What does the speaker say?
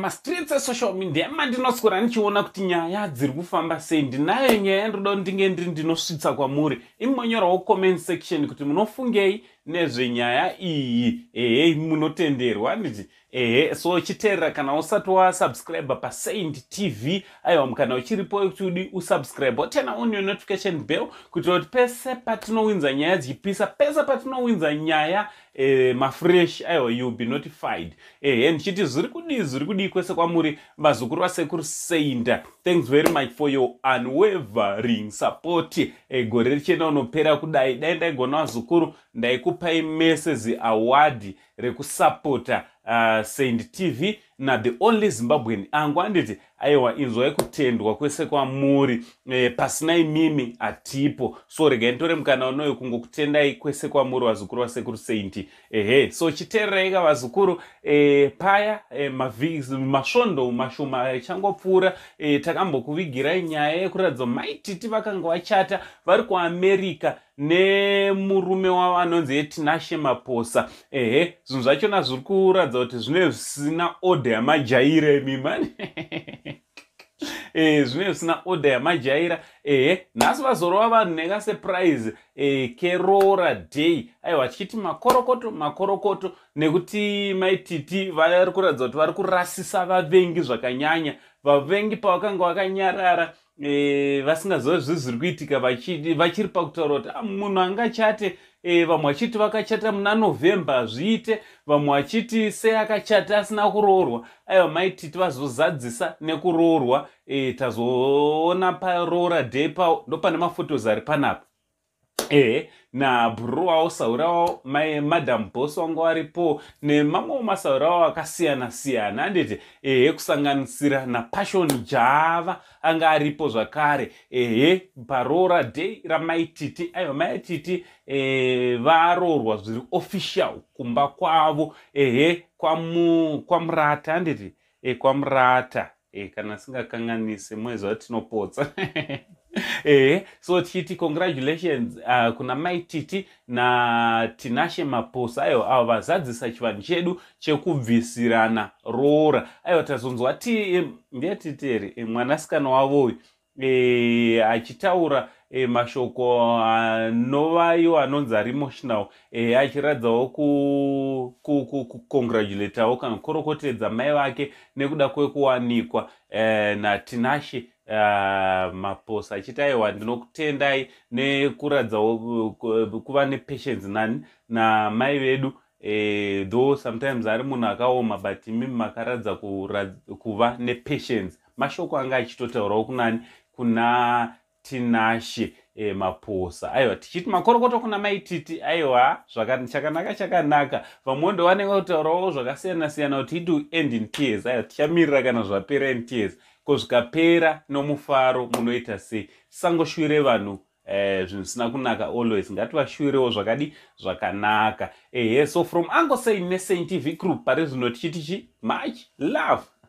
mastreets esocial media mandinoswera ndichiona kuti nyaya dziri kufamba sei ndinayo nyaya yandodo ndinge ndiri ndinosvitsa kwamuri imonyorawo comment section kuti munofungei nezvenyaya iyi ehe munotenderwa ndii ehe so uchiteerera kana usati wasubscribe pasaint tv aiwa kana uchiripo uchidi usubscribe watena on your notification bell kuitira kuti pese patinowinza nyaya dzichipisa pese patinowinza nyaya e, mafresh aiwa youll be notified ehe ndichiti zviri kudii zviri kudii kwese kwamuri vazukuru vasekuru sainda thanks very much for your unwavering support e, gore richienda unopera kudai dai ndaigona vazukuru ndaiku kupai mese zi awadi rekusapota Uh, sand tv nathe only zimbabwen angu anditi aiwa inzwai kutendwa kwese kwamuri e, pasinai mimi atipo so regai nitore mukana unoyo kungokutendai kwese kwamuri vazukuru vasekuru senti ehe so chiteereraika vazukuru e, paya e, masvondo mashoma ichangopfuura e, takambokuvigirai nyaya yekuratidza maititi vakanga vachata vari kuamerica nemurume wavo anonzi etinashe maposa ehe zvinhu zvachona zviri kuratidza kuratidza kuti zvine zvisina ode yamajaira imi mani zvine zvisina ode yamajaira ehe nhasi vazorova vanhu nekasupurise e, kerora day aiwa tichiti makorokoto makorokoto nekuti maititi vari kuratidza kuti vari kurasisa vavengi zvakanyanya vavengi pavakanga vakanyarara e, vasingazovi zvi zviri kuitika vachiri pakutaura kuti ah, munhu anga chate e, vamwe vachiti vakachata muna novhembe zviite vamwe vachiti seakachata asina kuroorwa aiwa maiti tivazozadzisa nekuroorwa e, tazoona paroora day pao ndopane mafotos ari panapa ehe nabhuru wavo saurawo madam bos wangu varipo nemamwewo masaura wavo akasiyana siyana anditi ehe kusanganisira napashon java anga aripo zvakare ehe parora day ramaititi aiva maititi varorwa zviri official kumba kwavo ehe kwamurata anditi kwamurata kana asingakanganisi mwezva tinopotsa ehe so tichiti congratulations uh, kuna maititi natinashe mapusa aiwa avo vazadzisa chivanhu chedu chekubvisirana roora aiwa tazonzwa ti eh, ndiatiteri eh, mwanasikana wavoyu e, eh, achitaura e, mashoko anova ah, iwo anonzi ari motional e, eh, achiradzawo kucongratulatawo ku, ku, ku, kana kukorokotedza mai vake nekuda kwekuwanikwa e, eh, natinashi Uh, ah, maposa achiti aiwa ndinokutendai nekuradzawo kuva nepatience nani namai vedu e, though sometimes ari munhu akaoma but imimi makaradza kuva nepatience mashoko anga achitotaurawo kunani kuna tinashe e, eh, mapusa aiwa tichiti makorokoto kuna maititi aiwa chakanaka chakanaka vamwe ndovanenge kutaurawo zvakasiyana-siyana kuti idu end in tears aiwa tichamirira kana zvapera in tears kozvikapera nomufaro munoita sei tisangoshwire vanhu eh, zvinhu e, zvisina kunaka always ngativashwirewo zvakadi zvakanaka ehe so from angosaine nesain tv group pari zvino tichiti chi much love